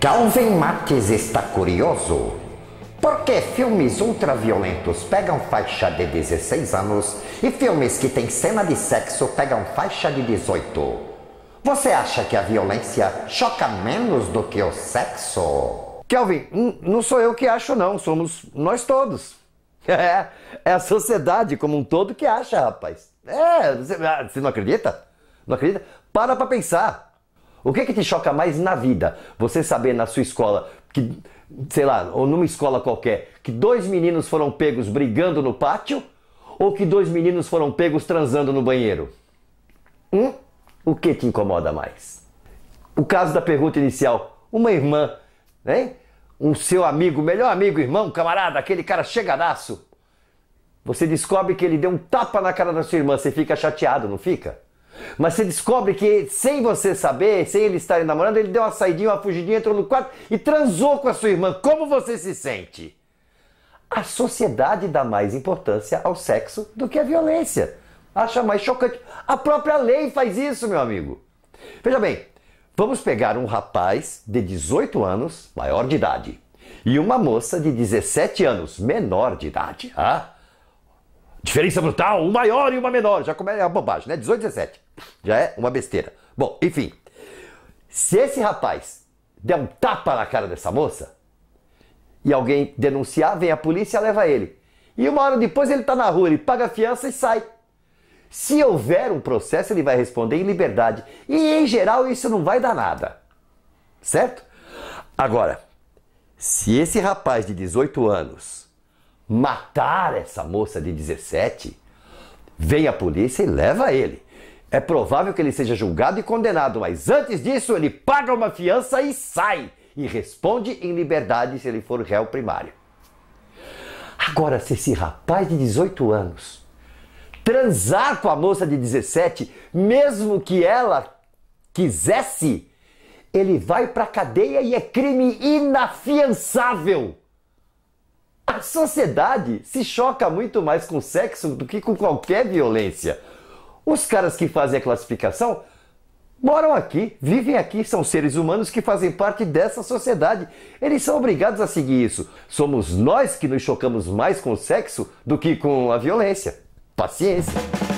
Calvin Mates está curioso. Por que filmes ultraviolentos pegam faixa de 16 anos e filmes que têm cena de sexo pegam faixa de 18? Você acha que a violência choca menos do que o sexo? Kelvin, não sou eu que acho não, somos nós todos. É, é a sociedade como um todo que acha, rapaz. É, você, ah, você não acredita? Não acredita? Para pra pensar. O que, que te choca mais na vida? Você saber na sua escola que, sei lá, ou numa escola qualquer, que dois meninos foram pegos brigando no pátio ou que dois meninos foram pegos transando no banheiro? Hum? O que te incomoda mais? O caso da pergunta inicial, uma irmã, né? Um seu amigo, melhor amigo, irmão, camarada, aquele cara chegadaço. Você descobre que ele deu um tapa na cara da sua irmã, você fica chateado, não fica? Mas você descobre que, sem você saber, sem ele estar namorando, ele deu uma saidinha, uma fugidinha, entrou no quarto e transou com a sua irmã. Como você se sente? A sociedade dá mais importância ao sexo do que à violência. Acha mais chocante. A própria lei faz isso, meu amigo. Veja bem, vamos pegar um rapaz de 18 anos, maior de idade, e uma moça de 17 anos, menor de idade. Ah? Diferença brutal, um maior e uma menor. Já começa é a bobagem, né? 18 17. Já é uma besteira. Bom, enfim. Se esse rapaz der um tapa na cara dessa moça e alguém denunciar, vem a polícia leva ele. E uma hora depois ele tá na rua, ele paga a fiança e sai. Se houver um processo, ele vai responder em liberdade. E em geral isso não vai dar nada. Certo? Agora, se esse rapaz de 18 anos matar essa moça de 17, vem a polícia e leva ele. É provável que ele seja julgado e condenado, mas antes disso ele paga uma fiança e sai e responde em liberdade se ele for réu primário. Agora, se esse rapaz de 18 anos transar com a moça de 17, mesmo que ela quisesse, ele vai para cadeia e é crime inafiançável. A sociedade se choca muito mais com sexo do que com qualquer violência. Os caras que fazem a classificação moram aqui, vivem aqui, são seres humanos que fazem parte dessa sociedade. Eles são obrigados a seguir isso. Somos nós que nos chocamos mais com o sexo do que com a violência. Paciência.